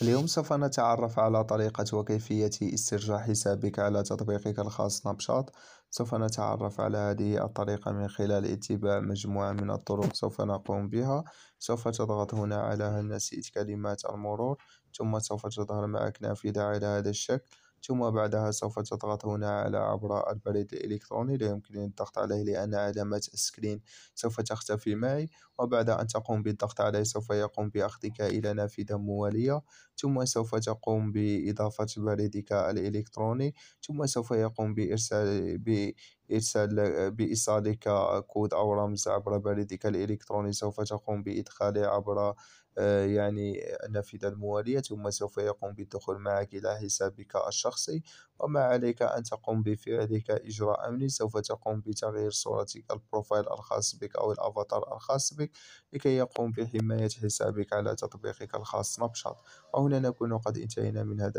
اليوم سوف نتعرف على طريقة وكيفية استرجاع حسابك على تطبيقك الخاص سناب شات سوف نتعرف على هذه الطريقة من خلال اتباع مجموعة من الطرق سوف نقوم بها سوف تضغط هنا على هنسيت نسيت كلمات المرور ثم سوف تظهر معك نافذة على هذا الشكل ثم بعدها سوف تضغط هنا على عبر البريد الإلكتروني لا يمكنني الضغط عليه لأن علامة السكرين سوف تختفي معي وبعد أن تقوم بالضغط عليه سوف يقوم بأخذك إلى نافذة موالية ثم سوف تقوم بإضافة بريدك الإلكتروني ثم سوف يقوم بإرسال إرسال بإيصالك كود أو رمز عبر بريدك الإلكتروني سوف تقوم بإدخاله عبر آه، يعني النافذة الموالية ثم سوف يقوم بالدخول معك إلى حسابك الشخصي وما عليك أن تقوم بفعلك إجراء أمني سوف تقوم بتغيير صورتك البروفايل الخاص بك أو الأفاتار الخاص بك لكي يقوم بحماية حسابك على تطبيقك الخاص سناب شات وهنا نكون قد انتهينا من هذا